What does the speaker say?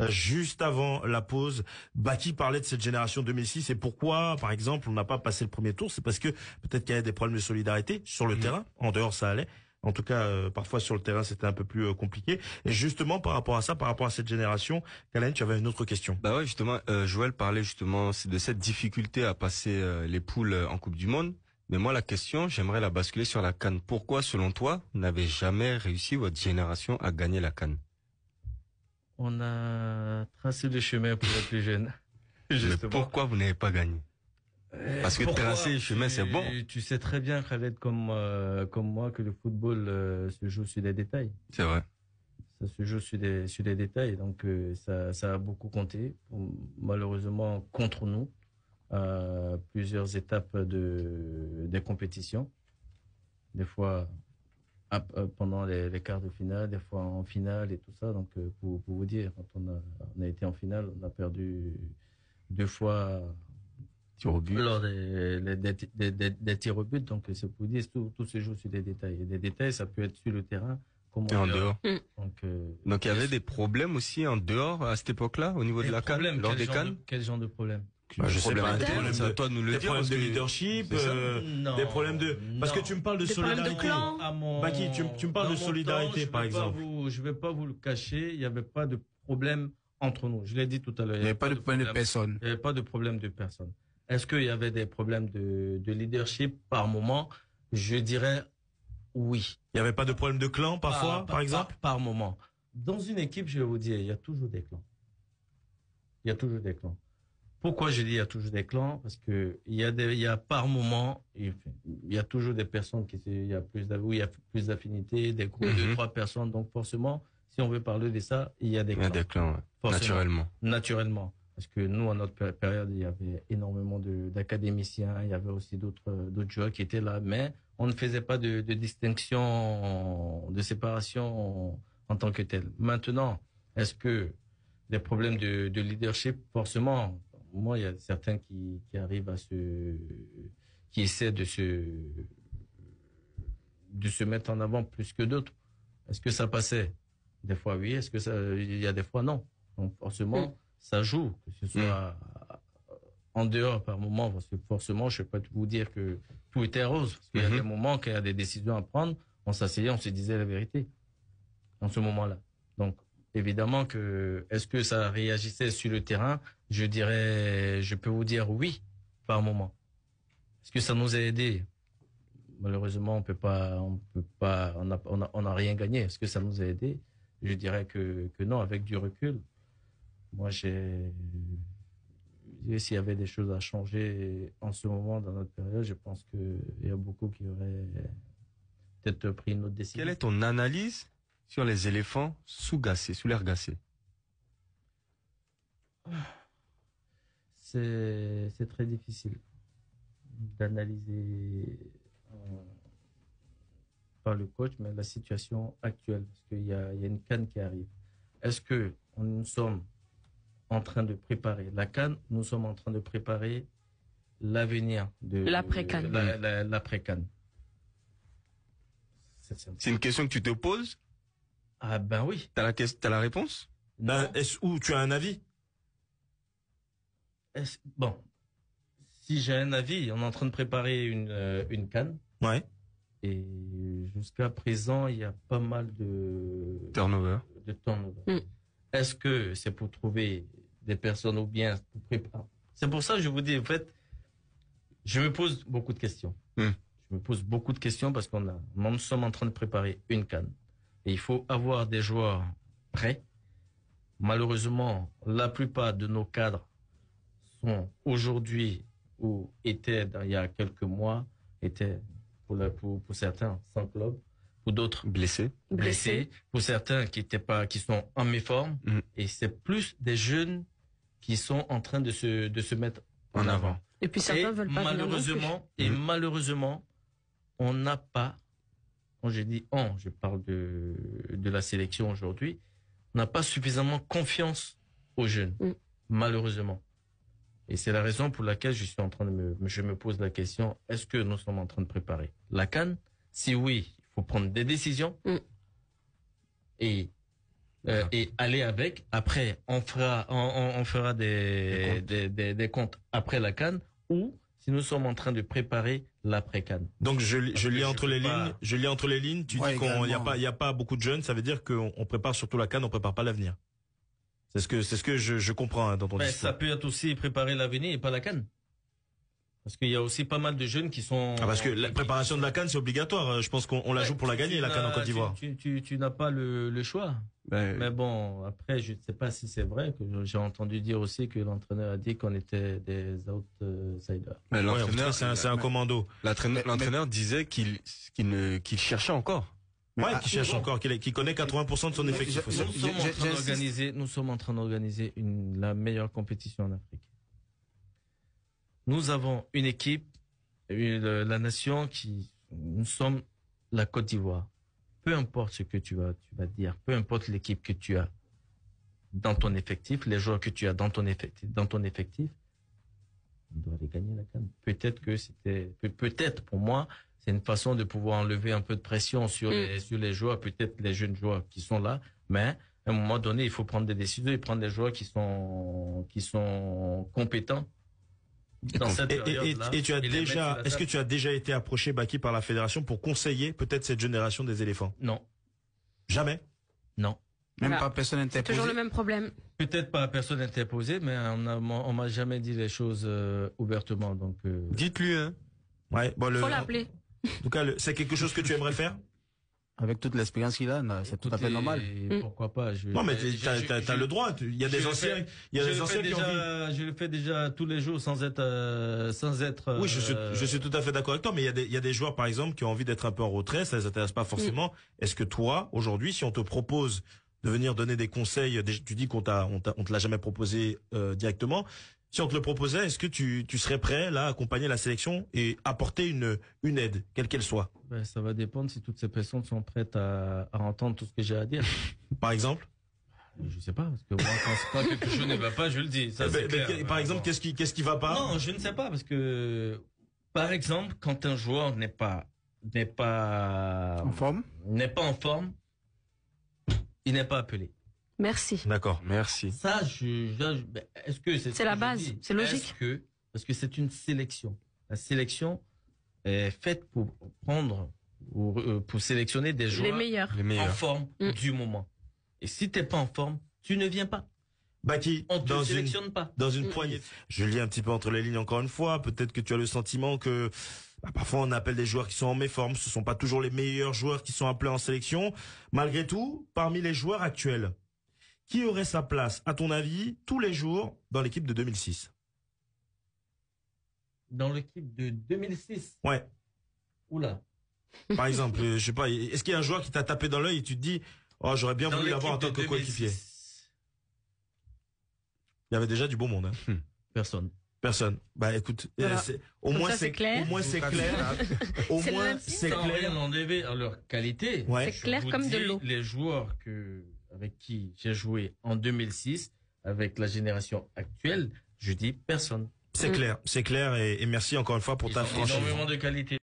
Euh, juste avant la pause. Baki parlait de cette génération 2006 et pourquoi, par exemple, on n'a pas passé le premier tour. C'est parce que peut-être qu'il y avait des problèmes de solidarité sur le mhm. terrain. En dehors, ça allait. En tout cas, euh, parfois sur le terrain, c'était un peu plus euh, compliqué. Et justement, par rapport à ça, par rapport à cette génération, Kalen, tu avais une autre question. Bah justement, Joël parlait justement de cette difficulté à passer les poules en Coupe du Monde. Mais moi, la question, j'aimerais la basculer sur la canne. Pourquoi, selon toi, n'avait jamais réussi votre génération à gagner la canne on a tracé le chemin pour les plus jeunes. Justement. Mais pourquoi vous n'avez pas gagné eh, Parce que tracer le chemin, c'est bon. Tu sais très bien, Khaled, comme, euh, comme moi, que le football euh, se joue sur des détails. C'est vrai. Ça se joue sur des, sur des détails. Donc, euh, ça, a beaucoup compté, malheureusement, contre nous, à plusieurs étapes de, des compétitions. Des fois, euh, pendant les, quarts de finale, des fois en finale et tout ça. Donc, euh, pour, vous dire, quand on a, été en finale, on a perdu deux fois lors des, des, tirs au but. Donc, c'est pour vous dire, tout, se joue sur des détails. Et des détails, ça peut être sur le terrain. et en dehors. Mm. Euh, Donc, il y avait des problèmes aussi en dehors à cette époque-là, au niveau de la canne, lors des cannes. Quel genre de problème bah, des problèmes de, leadership, euh, des problèmes de parce que tu me parles de solidarité. De Baki, tu, tu, me parles de solidarité par exemple. je vais pas vous le cacher, il n'y avait pas de problème entre nous. Je l'ai dit tout à l'heure. Il n'y avait pas, de problème de personne. Il n'y avait pas de problème de personne. Est-ce qu'il y avait des problèmes de, leadership par moment Je dirais oui. Il n'y avait pas de problème de clan parfois, par, exemple par moment. Dans une équipe, je vais vous dire, il y a toujours des clans. Il y a toujours des clans. Pourquoi je dis il y a toujours des clans Parce que il y a des, il y a par moment, il y a toujours des personnes qui, il y a plus il y a plus d'affinités, des groupes de mhm. trois personnes. Donc forcément, si on veut parler de ça, il y a des clans. Il y a des clans, naturellement. Naturellement, parce que nous, à notre période, il y avait énormément d'académiciens, il y avait aussi d'autres d'autres joueurs qui étaient là, mais on ne faisait pas de, distinction, de séparation en, tant que telle. Maintenant, est-ce que des problèmes de, de leadership, forcément, moi, il y a certains qui, arrivent à se, qui essaient de se, de se mettre en avant plus que d'autres. Est-ce que ça passait Des fois oui, est-ce que ça, il y a des fois non. Donc forcément, mm. ça joue, que ce soit mm. en dehors par moment, parce que forcément, je vais pas vous dire que tout était rose, parce qu'il y a mm-hmm. des moments qu'il y a des décisions à prendre, on s'asseyait, on se disait la vérité En ce moment-là. Donc Évidemment que est-ce que ça réagissait sur le terrain Je dirais, je peux vous dire oui par moment. Est-ce que ça nous a aidé Malheureusement, on peut pas, on peut pas, on a, rien gagné. Est-ce que ça nous a aidé Je dirais que, que non, avec du recul. Moi, j'ai, s'il y avait des choses à changer en ce moment dans notre période, je pense qu'il y a beaucoup qui auraient peut-être pris une autre décision. Quelle est ton analyse sur les éléphants sous gacés, sous l'air gacé. C'est très difficile d'analyser euh, par le coach, mais la situation actuelle, parce qu'il y, a une canne qui arrive. Est-ce que nous sommes en train de préparer la canne Nous sommes en train de préparer l'avenir de l'après-canne. L'après-canne. C'est une question que tu te poses ah ben oui. T'as la, as la réponse ben, Est-ce ou tu as un avis est Bon, si j'ai un avis, on est en train de préparer euh, une, canne. Ouais. Et jusqu'à présent, il y a pas mal de turnover. De turnover. Hmm. Est-ce que c'est pour trouver des personnes ou bien pour préparer C'est pour ça que je vous dis en fait, je me pose beaucoup de questions. Hmm. Je me pose beaucoup de questions parce qu'on a, nous sommes en train de préparer une canne il faut avoir des joueurs prêts. Malheureusement, la plupart de nos cadres sont aujourd'hui ou étaient il y a quelques mois, étaient pour, certains sans club, pour d'autres blessés. blessés, pour certains qui pas, qui sont en méforme. Mm. Et c'est plus des jeunes qui sont en train de se, de se mettre en, avant. Et puis certains veulent pas malheureusement, et mm. malheureusement, on n'a pas quand je dis on, je parle de, de la sélection aujourd'hui, n'a pas suffisamment confiance aux jeunes, mm. malheureusement. Et c'est la raison pour laquelle je suis en train de me, je me pose la question, est-ce que nous sommes en train de préparer la Cannes Si oui, il faut prendre des décisions mm. et euh, ah. et aller avec. Après, on fera, on, on fera des des, des, comptes après la Cannes ou si nous sommes en train de préparer l'après Cannes. Donc je, lis entre les lignes, je lis entre les lignes. Tu dis qu'il n'y a pas, beaucoup de jeunes. Ça veut dire qu'on prépare surtout la canne on prépare pas l'avenir. C'est ce que c'est ce que je, comprends hein, dans ton ben, discours. Ça peut être aussi préparer l'avenir et pas la canne parce qu'il y a aussi pas mal de jeunes qui sont. Ah, parce que la préparation de la canne, c'est obligatoire. Hein. Je pense qu'on la joue pour la gagner, la canne en Côte d'Ivoire. Tu, n'as pas le, choix. Mais bon, après, je ne sais pas si c'est vrai. que J'ai entendu dire aussi que l'entraîneur a dit qu'on était des outsiders. l'entraîneur, c'est un, commando. L'entraîneur disait qu'il cherchait encore. Oui, qu'il cherche encore, qu'il qui connaît 80% de son effectif. Nous, sommes en train d'organiser, une, la meilleure compétition en Afrique. Nous avons une équipe, eh la nation qui, nous sommes la Côte d'Ivoire. Peu importe ce que tu vas, tu vas dire, peu importe l'équipe que tu as dans ton effectif, les joueurs que tu as dans ton effectif, dans ton effectif, on doit les gagner la canne. Peut-être que c'était, peut-être pour moi, c'est une façon de pouvoir enlever un peu de pression sur mm. les, sur les joueurs, peut-être les jeunes joueurs qui sont là, mais à un moment donné, il faut prendre des décisions et prendre des joueurs qui sont, qui sont compétents et, tu as déjà, est-ce que tu as déjà été approché, Baki, par la fédération pour conseiller peut-être cette génération des éléphants Non. Jamais Non. Même pas personne interposée. Toujours le même problème. Peut-être pas personne interposée, mais on m'a jamais dit les choses euh, ouvertement, donc. Euh. Dites-lui. Hein. Ouais. Bon, le, Faut l'appeler. En tout cas, c'est quelque chose que tu aimerais faire avec toute l'expérience qu'il a, c'est tout à fait normal. Pourquoi pas Non, mais t'as le droit. Il y a des anciens, il y a des anciens qui ont envie. Je le fais déjà tous les jours sans être, euh, sans être. oui, je suis, euh, je suis tout à fait d'accord avec toi. Mais il y a des, il y a des joueurs par exemple qui ont envie d'être un peu en retrait, ça les intéresse pas forcément. Mm. Est-ce que toi, aujourd'hui, si on te propose de venir donner des conseils. Tu dis qu'on t'a, on, te l'a jamais proposé euh, directement. Si on te le proposait, est-ce que tu, serais prêt là à accompagner la sélection et apporter une, une aide, quelle qu'elle soit ben, Ça va dépendre si toutes ces personnes sont prêtes à, entendre tout ce que j'ai à dire. Par exemple je sais pas, parce que moi, quand pas quelque chose ne va pas, je le dis. Eh ben, par exemple, qu'est-ce qui, qu'est-ce qui va pas Non, je ne sais pas, parce que, par exemple, quand un joueur n'est pas, n'est pas en forme, n'est pas en forme, il n'est pas appelé. Merci. D'accord, merci. Ça, je, ben, que c'est la base, c'est logique. Est-ce que parce que c'est une sélection. La sélection est faite pour prendre ou euh, pour, sélectionner des joueurs meilleurs. en forme mm. du moment. Et si tu t'es pas en forme, tu ne viens pas bah on dans sélectionne une, pas. Dans une poignée. Je lis un petit peu entre les lignes encore une fois. Peut-être que tu as le sentiment que bah, parfois on appelle des joueurs qui sont en méforme. Ce sont pas toujours les meilleurs joueurs qui sont appelés en sélection. Malgré tout, parmi les joueurs actuels, qui aurait sa place, à ton avis, tous les jours dans l'équipe de 2006 Dans l'équipe de 2006 Ouais. Oula. Par exemple, euh, je sais pas, est-ce qu'il y a un joueur qui t'a tapé dans l'œil et tu te dis, oh, j'aurais bien voulu l'avoir en tant que coéquipier il y avait déjà du beau monde. Hein. Hmm. Personne. Personne. Bah écoute, euh, au, moins, c'est clair. au moins c'est clair. au moins c'est clair. rien leur qualité. C'est clair comme de l'eau. Les joueurs que avec qui j'ai joué en 2006 avec la génération actuelle, je dis personne. C'est hmm. clair, c'est clair et, merci encore une fois pour ta franchise. Énormément de qualité.